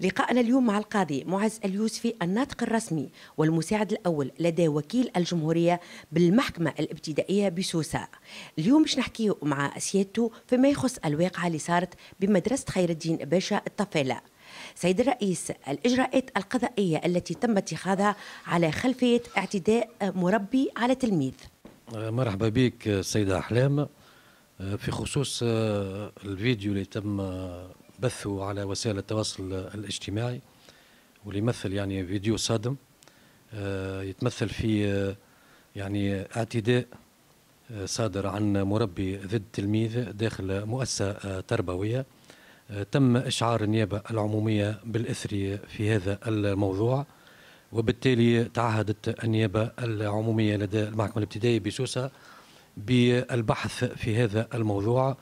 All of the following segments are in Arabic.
لقاءنا اليوم مع القاضي معز اليوسفي الناطق الرسمي والمساعد الأول لدى وكيل الجمهورية بالمحكمة الابتدائية بسوسة اليوم باش نحكيه مع سيادته فيما يخص الواقعة اللي صارت بمدرسة خير الدين باشا الطفيله سيد الرئيس الإجراءات القضائية التي تم اتخاذها على خلفية اعتداء مربي على تلميذ آه، مرحبا بك آه، سيدة أحلام آه، في خصوص الفيديو اللي تم بثه على وسائل التواصل الاجتماعي واللي يمثل يعني فيديو صادم آه، يتمثل في آه، يعني اعتداء آه، صادر عن مربي ضد تلميذ داخل مؤسسة تربوية تم إشعار النيابة العمومية بالإثر في هذا الموضوع وبالتالي تعهدت النيابة العمومية لدى المحكمة الابتدائية بسوسة بالبحث في هذا الموضوع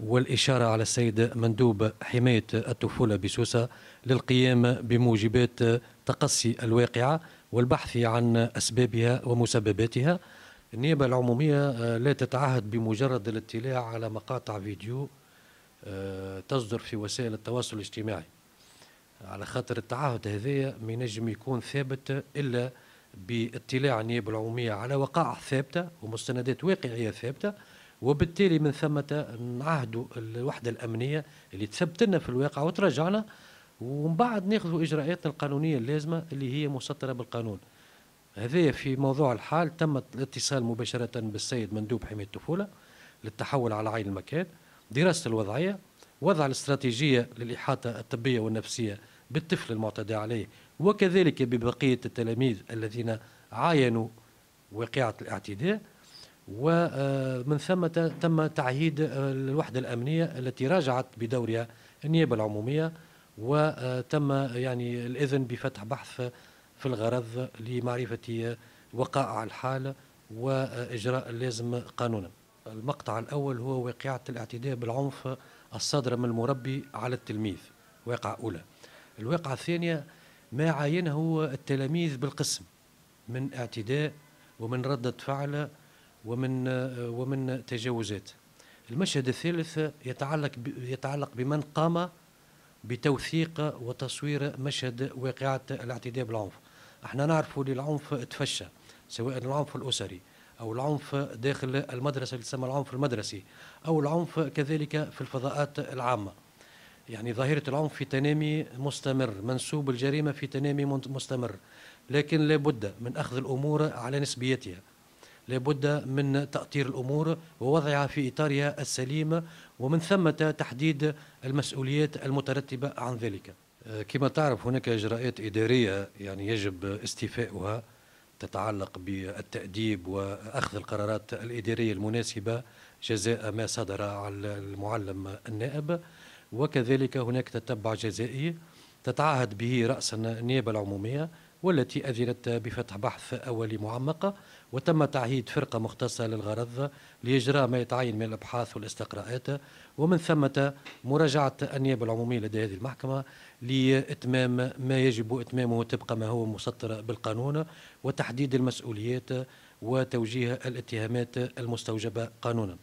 والإشارة على السيد مندوب حماية الطفولة بسوسة للقيام بموجبات تقصي الواقعة والبحث عن أسبابها ومسبباتها النيابة العمومية آه، لا تتعهد بمجرد الاطلاع على مقاطع فيديو آه، تصدر في وسائل التواصل الاجتماعي على خاطر التعهد هذايا ما ينجم يكون ثابت إلا باطلاع النيابة العمومية على وقائع ثابتة ومستندات واقعية ثابتة وبالتالي من ثمة نعهدوا الوحدة الأمنية اللي تثبت لنا في الواقع وترجعنا ومن بعد ناخذوا إجراءاتنا القانونية اللازمة اللي هي مسطرة بالقانون هذا في موضوع الحال تم الاتصال مباشرة بالسيد مندوب حماية الطفولة للتحول على عين المكان دراسة الوضعية وضع الاستراتيجية للإحاطة الطبية والنفسية بالطفل المعتدى عليه وكذلك ببقية التلاميذ الذين عاينوا واقعة الاعتداء ومن ثم تم تعهيد الوحدة الأمنية التي راجعت بدورها النيابة العمومية وتم يعني الإذن بفتح بحث في الغرض لمعرفة وقائع الحالة وإجراء اللازم قانونا المقطع الأول هو واقعة الاعتداء بالعنف الصادرة من المربي على التلميذ واقعة أولى الواقعة الثانية ما عاينه التلاميذ بالقسم من اعتداء ومن ردة فعل ومن ومن تجاوزات المشهد الثالث يتعلق يتعلق بمن قام بتوثيق وتصوير مشهد واقعة الاعتداء بالعنف احنا نعرفوا للعنف تفشى سواء العنف الأسري أو العنف داخل المدرسة اللي تسمى العنف المدرسي أو العنف كذلك في الفضاءات العامة يعني ظاهرة العنف في تنامي مستمر منسوب الجريمة في تنامي مستمر لكن لابد من أخذ الأمور على نسبيتها لابد من تأطير الأمور ووضعها في إطارها السليم ومن ثم تحديد المسؤوليات المترتبة عن ذلك آه، كما تعرف هناك إجراءات إدارية يعني يجب استيفاؤها تتعلق بالتأديب وأخذ القرارات الإدارية المناسبة جزاء ما صدر على المعلم النائب وكذلك هناك تتبع جزائي تتعهد به رأس النيابة العمومية والتي أذنت بفتح بحث أولي معمقة وتم تعهيد فرقة مختصة للغرض لإجراء ما يتعين من الأبحاث والاستقراءات ومن ثمة مراجعة النيابة العمومية لدى هذه المحكمة لإتمام ما يجب إتمامه طبق ما هو مسطر بالقانون وتحديد المسؤوليات وتوجيه الاتهامات المستوجبة قانونا